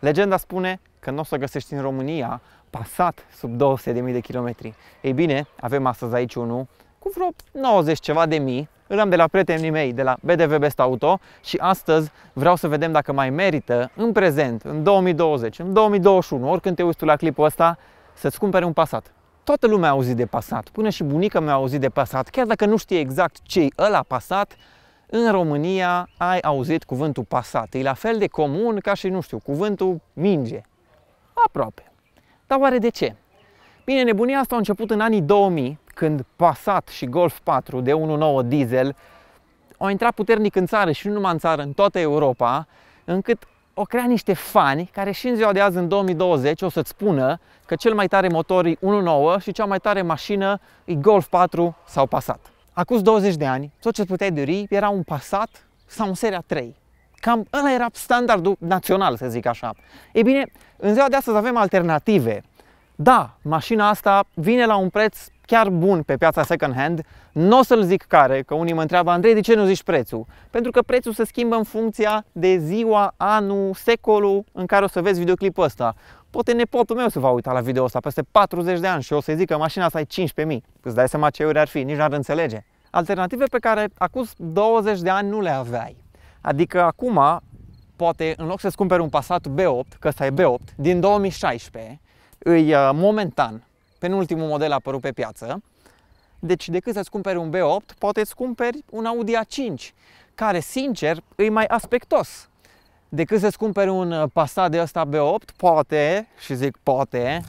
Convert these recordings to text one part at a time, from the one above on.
Legenda spune că nu o să găsești în România pasat sub 200.000 de kilometri. Ei bine, avem astăzi aici unul cu vreo 90 ceva de mii. Îl am de la prietenii mei, de la BDV Best Auto și astăzi vreau să vedem dacă mai merită în prezent, în 2020, în 2021, oricând te uiți tu la clipul ăsta, să-ți cumpere un Passat. Toată lumea a auzit de Passat, până și bunica mea a auzit de Passat, chiar dacă nu știe exact ce-i ăla Passat, în România ai auzit cuvântul pasat. E la fel de comun ca și, nu știu, cuvântul minge. Aproape. Dar oare de ce? Bine, nebunia asta a început în anii 2000, când Passat și Golf 4 de 1.9 diesel au intrat puternic în țară și nu numai în țară, în toată Europa, încât o crea niște fani care și în ziua de azi, în 2020, o să-ți spună că cel mai tare motor e 1.9 și cea mai tare mașină e Golf 4 sau Passat. Acum 20 de ani, tot ce puteai dori era un Passat sau un Seria 3. Cam ăla era standardul național, să zic așa. Ei bine, în ziua de astăzi avem alternative. Da, mașina asta vine la un preț chiar bun pe piața second hand. Nu o să-l zic care, că unii mă întreabă, Andrei, de ce nu zici prețul? Pentru că prețul se schimbă în funcția de ziua, anul, secolul în care o să vezi videoclipul ăsta. Poate nepotul meu se va uita la video ăsta peste 40 de ani și o să-i zic că mașina asta e 15.000. Îți dai seama ce euro ar fi, nici n-ar înțelege. Alternative pe care acum 20 de ani nu le aveai. Adică acum, poate în loc să-ți cumperi un Passat B8, că ăsta e B8, din 2016, îi uh, momentan penultimul model apărut pe piață, deci decât să-ți cumperi un B8, poate îți cumperi un Audi A5, care, sincer, e mai aspectos. Decât să-ți cumperi un uh, Passat de ăsta B8, poate, și zic poate,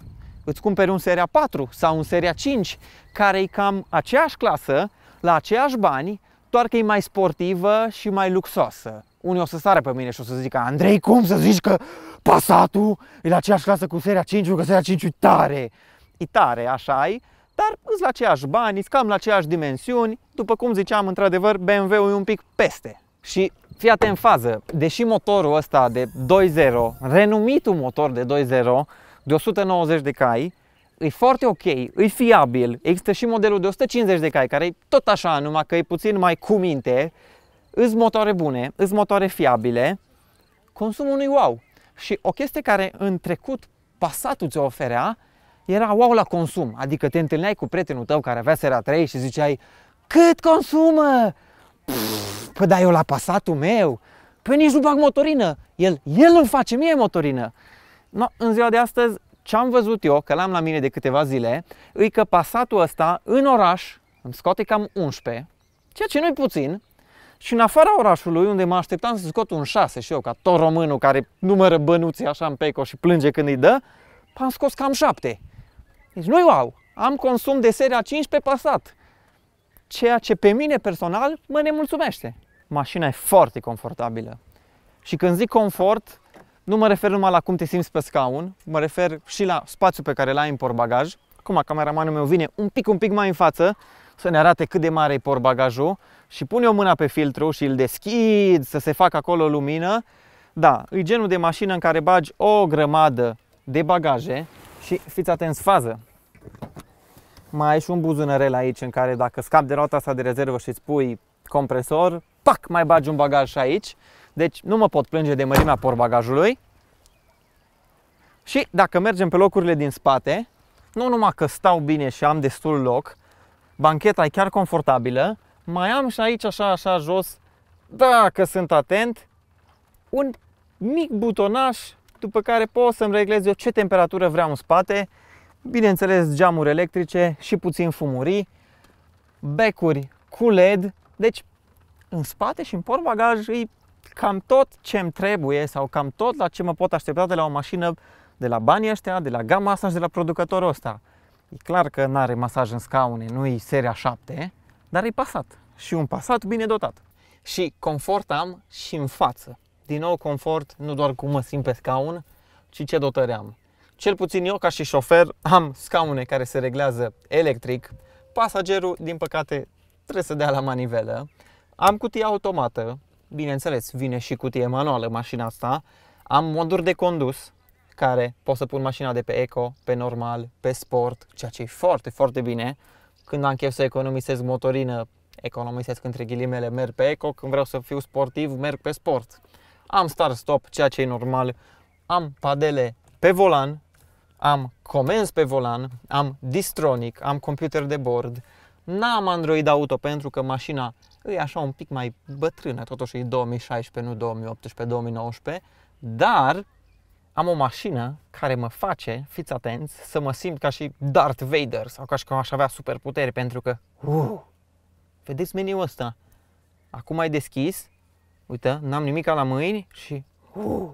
îți cumperi un seria 4 sau un seria 5, care e cam aceeași clasă, la aceiași bani, doar că e mai sportivă și mai luxoasă. Unii o să sară pe mine și o să zică, Andrei, cum să zici că Passatul e la aceeași clasă cu seria 5 că seria 5 e tare? E tare, așa ai, dar îți la aceiași bani, îți cam la aceeași dimensiuni. După cum ziceam, într-adevăr, BMW-ul e un pic peste. Și fii atent în fază, deși motorul ăsta de 2.0, renumitul motor de 2.0, de 190 de cai, e foarte ok, e fiabil, există și modelul de 150 de cai, care e tot așa, numai că e puțin mai cu minte, îs motoare bune, îs motoare fiabile, consumul nu wow. Și o chestie care în trecut pasatul ți-o oferea, era wow la consum, adică te întâlneai cu prietenul tău care avea sera 3 și ziceai Cât consumă? Păi da, eu la pasatul meu, păi nici nu bag motorină, el, el îmi face mie motorină. No, în ziua de astăzi ce am văzut eu, că l-am la mine de câteva zile, e că pasatul ăsta în oraș îmi scoate cam 11, ceea ce nu-i puțin, și în afara orașului, unde mă așteptam să scot un 6 și eu, ca tot românul care numără bănuții așa în peco și plânge când îi dă, am scos cam 7. Deci nu-i wow, am consum de seria 5 pe pasat, ceea ce pe mine personal mă nemulțumește. Mașina e foarte confortabilă. Și când zic confort, nu mă refer numai la cum te simți pe scaun, mă refer și la spațiul pe care l ai în portbagaj. Acum cameramanul meu vine un pic, un pic mai în față să ne arate cât de mare e portbagajul și pune o mână pe filtru și îl deschid să se facă acolo lumină. Da, e genul de mașină în care bagi o grămadă de bagaje și fiți atenți fază. Mai ai și un buzunărel aici în care dacă scapi de roata asta de rezervă și îți pui compresor, pac, mai bagi un bagaj și aici. Deci nu mă pot plânge de mărimea porbagajului. Și dacă mergem pe locurile din spate, nu numai că stau bine și am destul loc, bancheta e chiar confortabilă, mai am și aici așa, așa jos, dacă sunt atent, un mic butonaș după care pot să-mi reglez eu ce temperatură vreau în spate, bineînțeles geamuri electrice și puțin fumurii, becuri cu LED, deci în spate și în portbagaj e cam tot ce îmi trebuie sau cam tot la ce mă pot aștepta de la o mașină, de la banii ăștia, de la gama asta și de la producătorul ăsta. E clar că nu are masaj în scaune, nu e seria 7, dar e pasat. Și un pasat bine dotat. Și confort am și în față. Din nou confort, nu doar cum mă simt pe scaun, ci ce dotări am. Cel puțin eu, ca și șofer, am scaune care se reglează electric. Pasagerul, din păcate, trebuie să dea la manivelă. Am cutia automată, bineînțeles, vine și cutie manuală mașina asta. Am moduri de condus care pot să pun mașina de pe eco, pe normal, pe sport, ceea ce e foarte, foarte bine. Când am chef să economisesc motorină, economisesc între ghilimele, merg pe eco, când vreau să fiu sportiv, merg pe sport. Am start-stop, ceea ce e normal, am padele pe volan, am comenzi pe volan, am distronic, am computer de bord, n-am Android Auto pentru că mașina e așa un pic mai bătrână, totuși e 2016, nu 2018, 2019, dar am o mașină care mă face, fiți atenți, să mă simt ca și Darth Vader sau ca și cum aș avea superputeri pentru că, uh, vedeți meniul ăsta, acum ai deschis, uite, n-am nimic la mâini și, uh,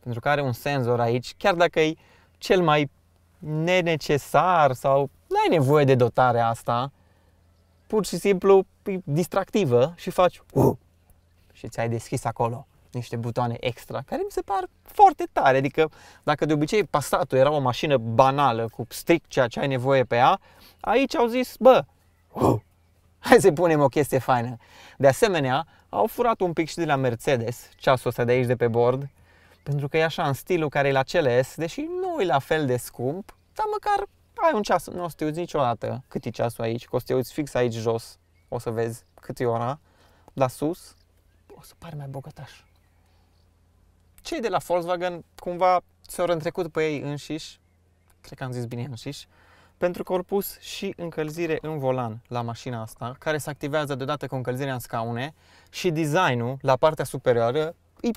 pentru că are un senzor aici, chiar dacă e cel mai nenecesar sau n-ai nevoie de dotarea asta, pur și simplu distractivă și faci uh, și ți-ai deschis acolo niște butoane extra, care mi se par foarte tare. Adică, dacă de obicei Passatul era o mașină banală, cu strict ceea ce ai nevoie pe ea, aici au zis, bă, uh, hai să punem o chestie faină. De asemenea, au furat un pic și de la Mercedes, ceasul ăsta de aici de pe bord, pentru că e așa în stilul care e la CLS, deși nu e la fel de scump, dar măcar ai un ceas, nu o să te uiți niciodată cât e ceasul aici, că o să te uiți fix aici jos, o să vezi cât e ora, dar sus o să pari mai bogătaș. Cei de la Volkswagen cumva s-au întrecut pe ei înșiși, cred că am zis bine înșiși, pentru că au pus și încălzire în volan la mașina asta, care se activează deodată cu încălzirea în scaune și designul la partea superioară e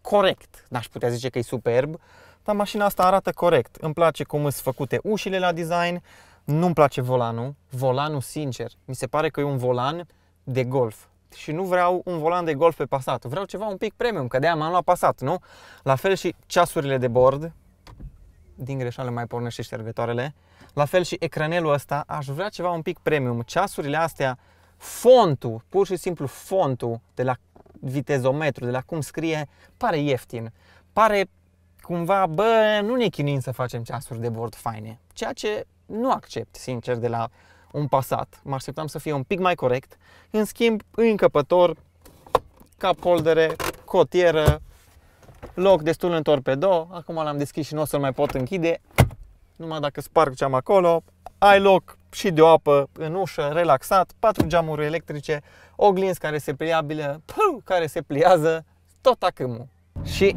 corect, n-aș putea zice că e superb, dar mașina asta arată corect. Îmi place cum sunt făcute ușile la design, nu-mi place volanul, volanul sincer, mi se pare că e un volan de golf și nu vreau un volan de golf pe Passat, vreau ceva un pic premium, că de am luat Passat, nu? La fel și ceasurile de bord, din greșeală mai pornește ștergătoarele, la fel și ecranelul ăsta, aș vrea ceva un pic premium, ceasurile astea, fontul, pur și simplu fontul de la vitezometru, de la cum scrie, pare ieftin, pare cumva, bă, nu ne chinim să facem ceasuri de bord faine, ceea ce nu accept, sincer, de la un pasat. Mă așteptam să fie un pic mai corect. În schimb, încăpător, cap holdere, cotieră, loc destul în torpedo. Acum l-am deschis și nu o să-l mai pot închide. Numai dacă sparg ce am acolo. Ai loc și de o apă în ușă, relaxat, patru geamuri electrice, oglinzi care se pliabilă, care se pliază, tot acâmul. Și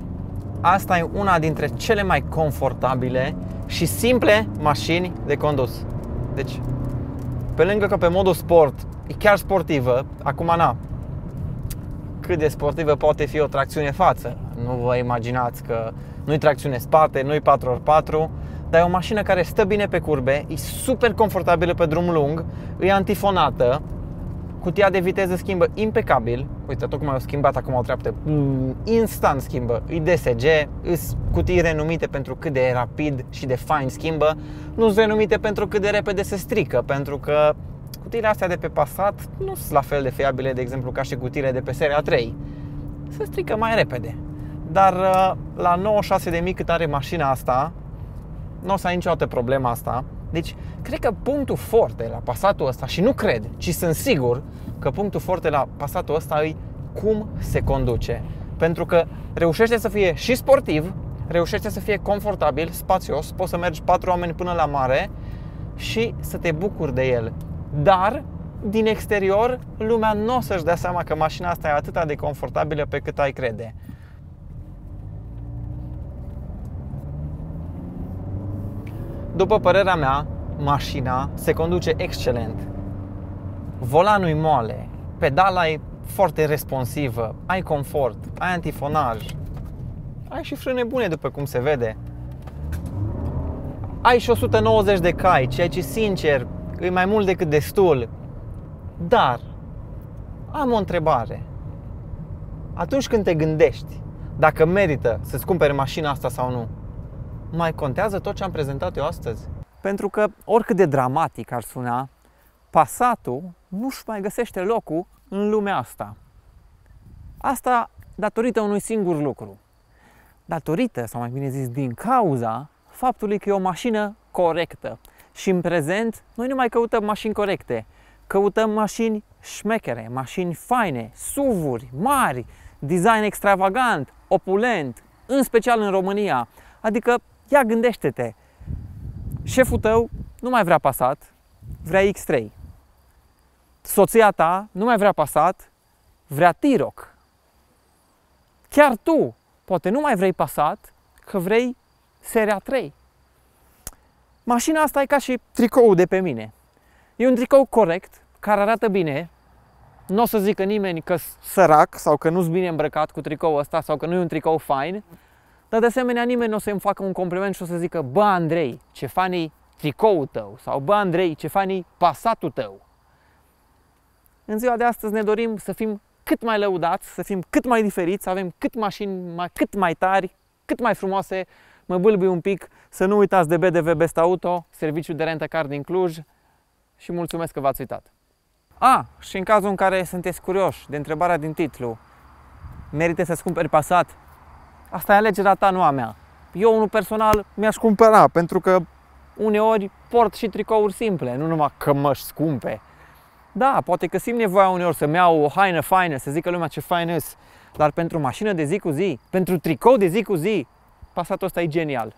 asta e una dintre cele mai confortabile și simple mașini de condus. Deci, pe lângă că pe modul sport e chiar sportivă, acum na, cât de sportivă poate fi o tracțiune față. Nu vă imaginați că nu-i tracțiune spate, nu-i 4x4, dar e o mașină care stă bine pe curbe, e super confortabilă pe drum lung, e antifonată, Cutia de viteză schimbă impecabil. Uite, tocmai au schimbat acum o treaptă. Mm, instant schimbă. E DSG, îs cutii renumite pentru cât de rapid și de fine schimbă. Nu sunt renumite pentru cât de repede se strică, pentru că cutiile astea de pe Passat nu sunt la fel de fiabile, de exemplu, ca și cutiile de pe seria 3. Se strică mai repede. Dar uh, la 96.000 cât are mașina asta, nu o să ai niciodată problema asta. Deci, cred că punctul forte la pasatul ăsta, și nu cred, ci sunt sigur că punctul forte la pasatul ăsta e cum se conduce. Pentru că reușește să fie și sportiv, reușește să fie confortabil, spațios, poți să mergi patru oameni până la mare și să te bucuri de el. Dar, din exterior, lumea nu o să-și dea seama că mașina asta e atât de confortabilă pe cât ai crede. După părerea mea, mașina se conduce excelent. Volanul e moale, pedala e foarte responsivă, ai confort, ai antifonaj, ai și frâne bune după cum se vede. Ai și 190 de cai, ceea ce sincer e mai mult decât destul. Dar am o întrebare. Atunci când te gândești dacă merită să-ți cumperi mașina asta sau nu, mai contează tot ce am prezentat eu astăzi. Pentru că, oricât de dramatic ar suna, pasatul nu-și mai găsește locul în lumea asta. Asta datorită unui singur lucru. Datorită, sau mai bine zis, din cauza faptului că e o mașină corectă. Și în prezent, noi nu mai căutăm mașini corecte, căutăm mașini șmechere, mașini faine, suvuri, mari, design extravagant, opulent, în special în România. Adică Ia gândește-te, șeful tău nu mai vrea pasat, vrea X3. Soția ta nu mai vrea pasat, vrea Tiroc. Chiar tu, poate nu mai vrei pasat, că vrei seria 3. Mașina asta e ca și tricoul de pe mine. E un tricou corect, care arată bine, nu o să zică nimeni că sărac sau că nu-s bine îmbrăcat cu tricoul ăsta sau că nu e un tricou fain, dar de asemenea nimeni nu o să-mi facă un compliment și o să zică Bă, Andrei, ce fanii tricoul tău sau Bă, Andrei, ce fanii pasatul tău. În ziua de astăzi ne dorim să fim cât mai lăudați, să fim cât mai diferiți, să avem cât mașini mai, cât mai tari, cât mai frumoase. Mă bâlbui un pic, să nu uitați de BDV Best Auto, serviciul de rentă car din Cluj și mulțumesc că v-ați uitat. A, și în cazul în care sunteți curioși de întrebarea din titlu, merită să-ți cumperi pasat Asta e alegerea ta, nu a mea. Eu, unul personal, mi-aș cumpăra, pentru că uneori port și tricouri simple, nu numai cămăși scumpe. Da, poate că simt nevoia uneori să-mi iau o haină faină, să zică lumea ce faină dar pentru mașină de zi cu zi, pentru tricou de zi cu zi, pasatul ăsta e genial.